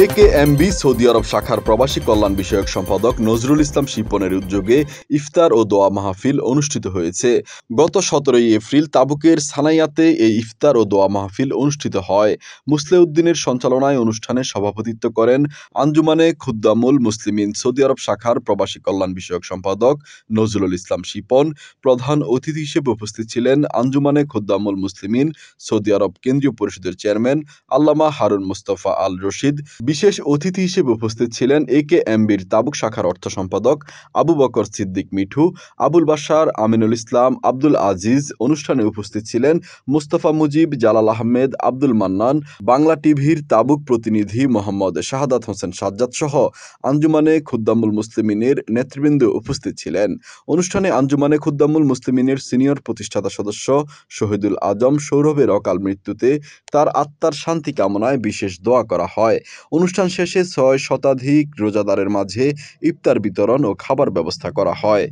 এ K M Saudi আরব শাখার প্রবাসী কল্যাণ বিষয়ক সম্পাদক নজরুল ইসলাম শিপনের উদ্যোগে ইফতার ও দোয়া মাহফিল অনুষ্ঠিত হয়েছে গত সতেরোই এপ্রিল তাবুকের সানাইয়াতে এই ইফতার ও দোয়া মাহফিল অনুষ্ঠিত হয় মুসলেউদ্দিনের সঞ্চালনায় অনুষ্ঠানে সভাপতিত্ব করেন আঞ্জুমানে খুদ্দামুল মুসলিমিন সৌদি আরব শাখার প্রবাসী কল্যাণ বিষয়ক সম্পাদক নজরুল ইসলাম শিপন প্রধান অতিথি হিসেবে উপস্থিত ছিলেন আঞ্জুমানে খুদ্দামুল মুসলিমিন সৌদি আরব কেন্দ্রীয় পরিষদের চেয়ারম্যান আল্লামা হারুন মুস্তফা আল রশিদ বিশেষ অতিথি হিসেবে উপস্থিত ছিলেন এ কে এমবির তাবুক শাখার অর্থ সম্পাদক আবু বকর সিদ্দিক মিঠু আবুল বাশার আমিনুল ইসলাম আব্দুল আজিজ অনুষ্ঠানে উপস্থিত ছিলেন মুস্তফা মুজিব জালাল আহমেদ আব্দুল মান্নান বাংলা টিভির তাবুক প্রতিনিধি মোহাম্মদ শাহাদাত হোসেন সাজ্জাদ সহ আঞ্জুমানে খুদ্দামুল মুসলিমিনের নেতৃবৃন্দ উপস্থিত ছিলেন অনুষ্ঠানে আঞ্জুমানে খুদ্দামুল মুসলিমিনের সিনিয়র প্রতিষ্ঠাতা সদস্য শহীদুল আজম সৌরভের অকাল মৃত্যুতে তার আত্মার শান্তি কামনায় বিশেষ দোয়া করা হয় অনুষ্ঠান শেষে ছয় শতাধিক রোজাদারের মাঝে ইফতার বিতরণ ও খাবার ব্যবস্থা করা হয়